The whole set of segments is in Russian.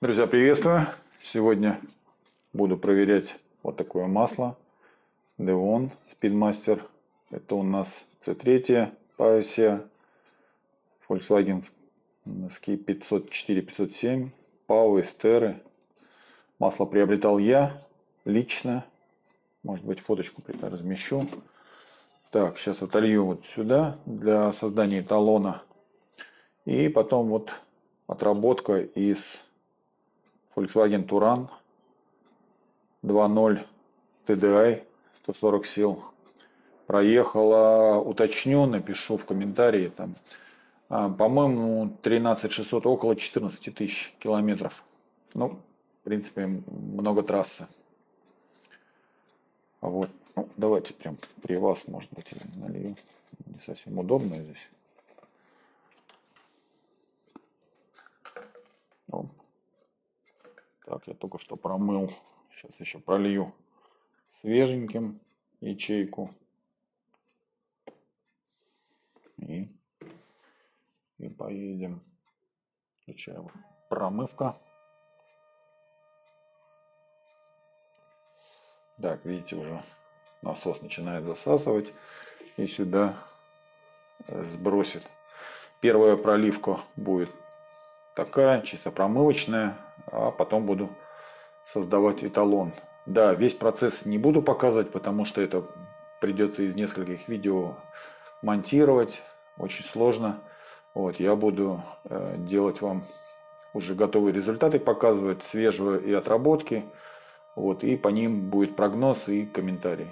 Друзья, приветствую! Сегодня буду проверять вот такое масло Devon Speedmaster. Это у нас C3 Pioneer Volkswagen Ski 504-507 Pau Эстеры. Масло приобретал я лично. Может быть фоточку размещу. Так, сейчас отолью вот сюда для создания эталона. И потом вот отработка из Volkswagen Туран 2.0 TDI 140 сил. Проехала, уточню, напишу в комментарии. Там, а, по-моему, 13 600, около 14 тысяч километров. Ну, в принципе, много трассы. А вот. Ну, давайте прям при вас, может быть, налью. Не совсем удобно здесь. Так, я только что промыл. Сейчас еще пролью свеженьким ячейку. И, и поедем. Включаем промывка. Так, видите, уже насос начинает засасывать и сюда э, сбросит. Первая проливка будет такая, чисто промывочная а потом буду создавать эталон. Да, весь процесс не буду показывать, потому что это придется из нескольких видео монтировать, очень сложно. Вот, я буду э, делать вам уже готовые результаты, показывать свежие и отработки. Вот, и по ним будет прогноз и комментарий.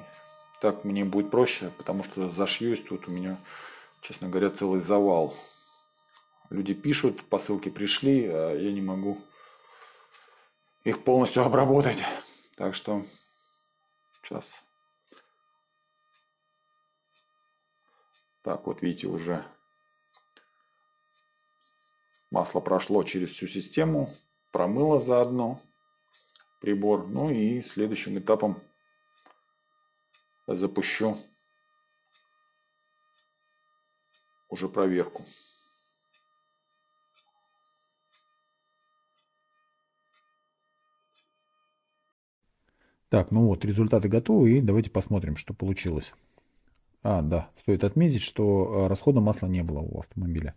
Так мне будет проще, потому что зашьюсь тут у меня, честно говоря, целый завал. Люди пишут, посылки пришли, а я не могу их полностью обработать. Так что сейчас. Так, вот видите, уже масло прошло через всю систему, промыло заодно прибор. Ну и следующим этапом запущу уже проверку. Так, ну вот, результаты готовы, и давайте посмотрим, что получилось. А, да, стоит отметить, что а, расхода масла не было у автомобиля.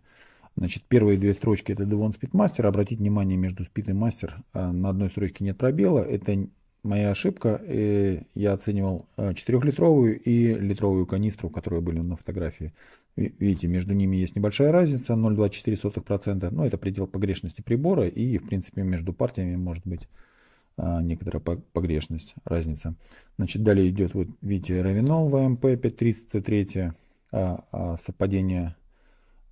Значит, первые две строчки это Devon Speedmaster. Обратите внимание, между Speed и Master а, на одной строчке нет пробела. Это моя ошибка. Э, я оценивал 4-литровую э, и литровую канистру, которые были на фотографии. Видите, между ними есть небольшая разница, 0,24%. Но ну, это предел погрешности прибора. И, в принципе, между партиями может быть а, некоторая погрешность, разница. Значит, далее идет, вот видите, равинол ВМП 533, а, а совпадение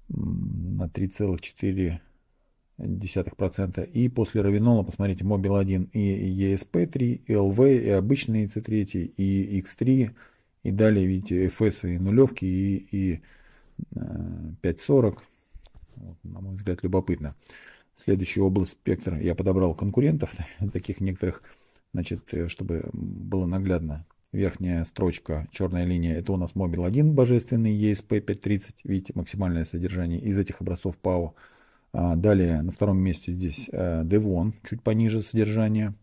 на 3,4%. И после равинола, посмотрите, мобил-1 и ESP3, и LV, и обычный C3, и X3, и далее, видите, FS и нулевки, и, и 5,40. Э, вот, на мой взгляд, любопытно следующую область спектра. Я подобрал конкурентов, таких некоторых, значит, э, чтобы было наглядно. Верхняя строчка, черная линия, это у нас мобил 1 божественный, ESP 530, видите, максимальное содержание из этих образцов ПАО. А, далее на втором месте здесь э, Devon, чуть пониже содержание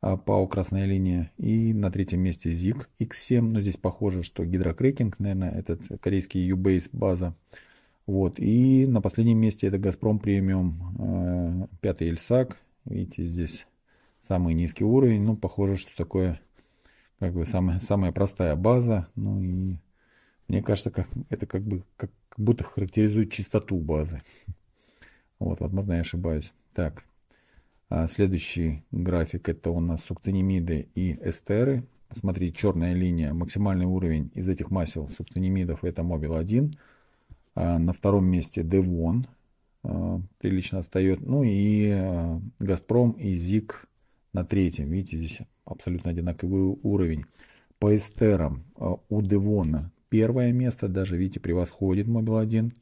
а, ПАО «Красная линия». И на третьем месте ZIG X7. Но здесь похоже, что гидрокрекинг, наверное, этот корейский Ubase база. Вот. И на последнем месте это Газпром премиум, э, пятый Эльсак. Видите, здесь самый низкий уровень. Ну, похоже, что такое как бы самая, самая простая база. Ну и мне кажется, как, это как бы как будто характеризует чистоту базы. Вот, возможно, я ошибаюсь. Так, а следующий график это у нас субтенимиды и эстеры. Смотрите, черная линия, максимальный уровень из этих масел субтенимидов это мобил 1. А, на втором месте Девон а, прилично отстает. Ну и а, Газпром и ЗИК на третьем. Видите, здесь абсолютно одинаковый уровень. По эстерам у Девона первое место, даже, видите, превосходит Мобил 1.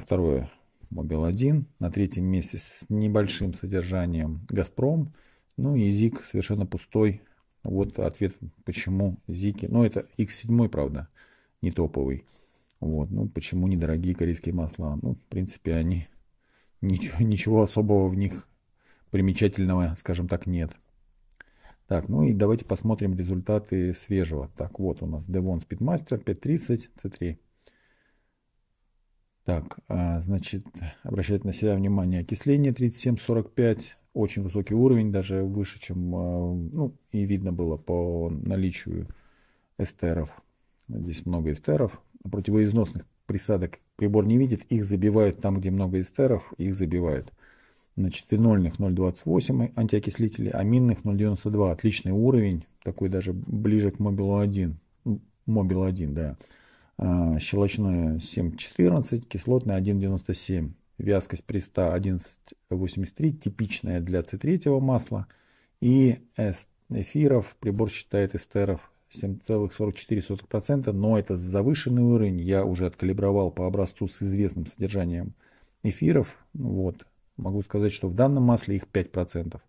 Второе Мобил 1. На третьем месте с небольшим содержанием Газпром. Ну и ЗИК совершенно пустой. Вот ответ, почему ЗИКи. Ну, это X7, правда, не топовый. Вот, ну почему недорогие корейские масла? Ну, в принципе, они ничего, ничего особого в них примечательного, скажем так, нет. Так, ну и давайте посмотрим результаты свежего. Так, вот у нас Devon Speedmaster 5.30 C3. Так, а, значит, обращать на себя внимание окисление 45, очень высокий уровень, даже выше, чем, а, ну, и видно было по наличию эстеров. Здесь много эстеров. Противоизносных присадок прибор не видит. Их забивают там, где много эстеров, их забивают. Значит, фенольных 0,28 антиокислители, аминных 0,92. Отличный уровень, такой даже ближе к мобилу 1. Мобил 1, да. А, щелочное 7,14, кислотное 1,97. Вязкость при 100 11,83, типичная для C3 масла. И эфиров прибор считает эстеров 7,44%, но это завышенный уровень. Я уже откалибровал по образцу с известным содержанием эфиров. Вот. Могу сказать, что в данном масле их 5%.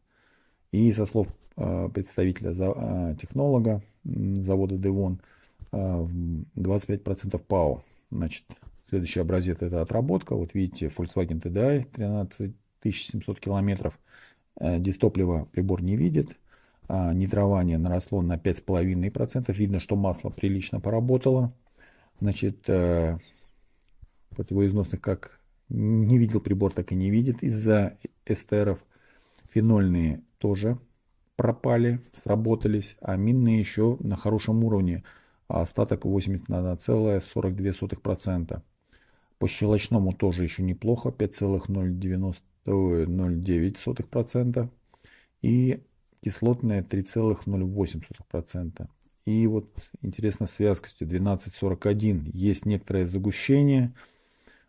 И со слов а, представителя а, технолога завода а, Девон 25% ПАО. Значит, следующий образец это отработка. Вот видите, Volkswagen TDI 13700 километров. Э, Дистопливо прибор не видит. А, нитрование наросло на 5,5%. Видно, что масло прилично поработало. Значит, э, противоизносных как не видел прибор, так и не видит. Из-за эстеров фенольные тоже пропали, сработались, а минные еще на хорошем уровне. А остаток 81,42%. По щелочному тоже еще неплохо, 5,009%. И кислотная 3,08%. И вот интересно с вязкостью 12,41 есть некоторое загущение.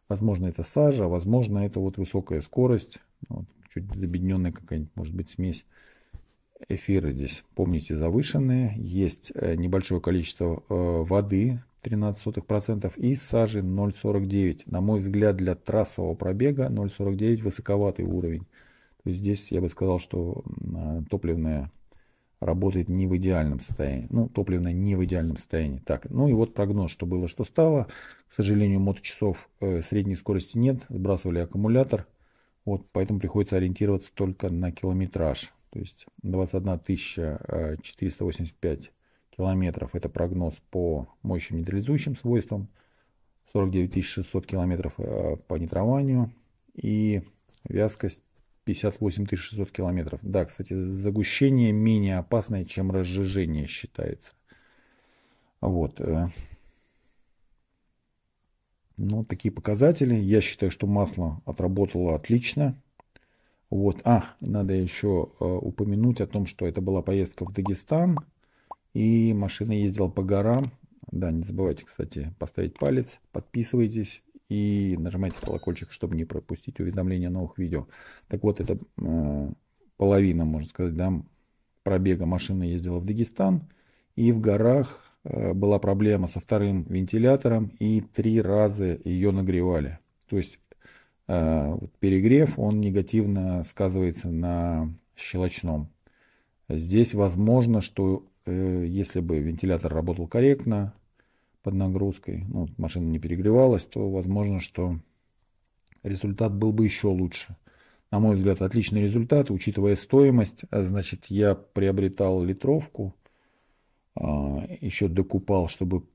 Возможно, это сажа, возможно, это вот высокая скорость, вот, чуть забедненная какая-нибудь, может быть, смесь эфира здесь, помните, завышенные. Есть э, небольшое количество э, воды, 13% и сажи 0,49. На мой взгляд, для трассового пробега 0,49 высоковатый уровень. То есть здесь я бы сказал, что топливная работает не в идеальном состоянии. Ну, топливная не в идеальном состоянии. Так, ну и вот прогноз, что было, что стало. К сожалению, моточасов э, средней скорости нет, сбрасывали аккумулятор. Вот, поэтому приходится ориентироваться только на километраж. То есть 21 485 э, километров – это прогноз по мощным нейтрализующим свойствам. 49 600 километров э, по нитрованию. И вязкость 58 600 километров. Да, кстати, загущение менее опасное, чем разжижение считается. Вот. Э. Ну, такие показатели. Я считаю, что масло отработало отлично. Вот. А, надо еще э, упомянуть о том, что это была поездка в Дагестан. И машина ездила по горам. Да, не забывайте, кстати, поставить палец. Подписывайтесь и нажимайте колокольчик, чтобы не пропустить уведомления о новых видео. Так вот, это э, половина, можно сказать, да, пробега машина ездила в Дагестан. И в горах э, была проблема со вторым вентилятором, и три раза ее нагревали. То есть э, перегрев, он негативно сказывается на щелочном. Здесь возможно, что э, если бы вентилятор работал корректно, под нагрузкой, ну, машина не перегревалась, то возможно, что результат был бы еще лучше. На мой взгляд, отличный результат, учитывая стоимость. А, значит, я приобретал литровку, а, еще докупал, чтобы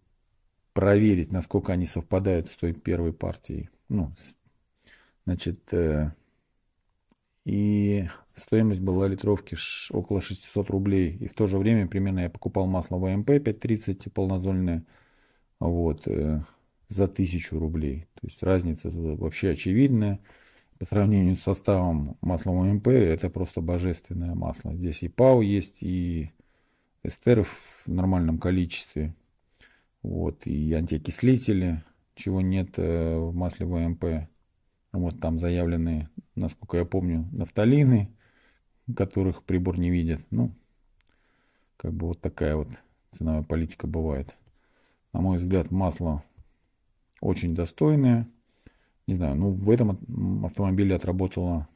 проверить, насколько они совпадают с той первой партией. Ну, значит, э, и стоимость была литровки около 600 рублей. И в то же время примерно я покупал масло ВМП 530 полнозольное вот, э, за тысячу рублей. То есть разница тут вообще очевидная. По сравнению с составом масла ОМП, это просто божественное масло. Здесь и ПАУ есть, и эстер в нормальном количестве. Вот, и антиокислители, чего нет э, в масле ВМП. Вот там заявлены, насколько я помню, нафталины, которых прибор не видит. Ну, как бы вот такая вот ценовая политика бывает. На мой взгляд, масло очень достойное. Не знаю, ну в этом автомобиле отработало,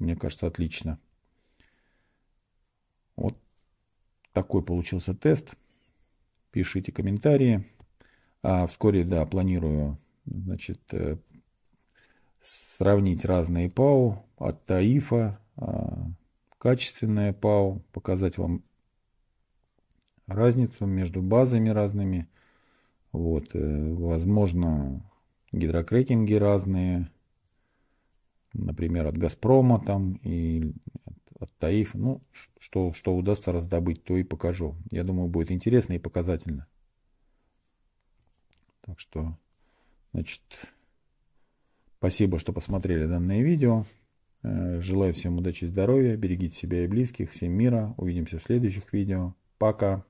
мне кажется, отлично. Вот такой получился тест. Пишите комментарии. А вскоре, да, планирую, значит, э, сравнить разные ПАУ от Таифа, а, качественное ПАУ, показать вам разницу между базами разными – вот, э, возможно, гидрокрекинги разные, например, от Газпрома там и от Таиф. Ну, что, что удастся раздобыть, то и покажу. Я думаю, будет интересно и показательно. Так что, значит, спасибо, что посмотрели данное видео. Э, желаю всем удачи и здоровья. Берегите себя и близких. Всем мира. Увидимся в следующих видео. Пока.